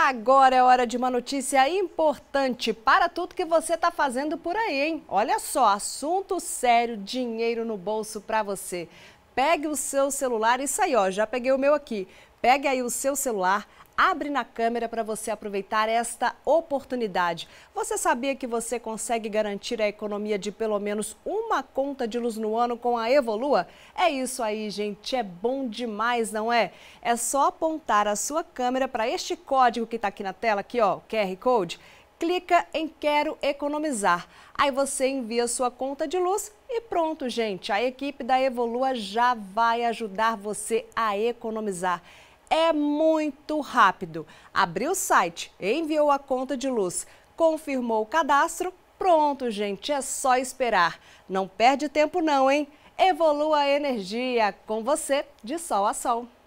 Agora é hora de uma notícia importante para tudo que você está fazendo por aí, hein? Olha só, assunto sério, dinheiro no bolso para você. Pegue o seu celular e aí, ó, já peguei o meu aqui. Pegue aí o seu celular, abre na câmera para você aproveitar esta oportunidade. Você sabia que você consegue garantir a economia de pelo menos uma conta de luz no ano com a Evolua? É isso aí, gente, é bom demais, não é? É só apontar a sua câmera para este código que está aqui na tela, aqui ó, QR Code, clica em Quero Economizar. Aí você envia sua conta de luz e pronto, gente. A equipe da Evolua já vai ajudar você a economizar é muito rápido. Abriu o site, enviou a conta de luz, confirmou o cadastro, pronto, gente, é só esperar. Não perde tempo não, hein? Evolua a energia com você de sol a sol.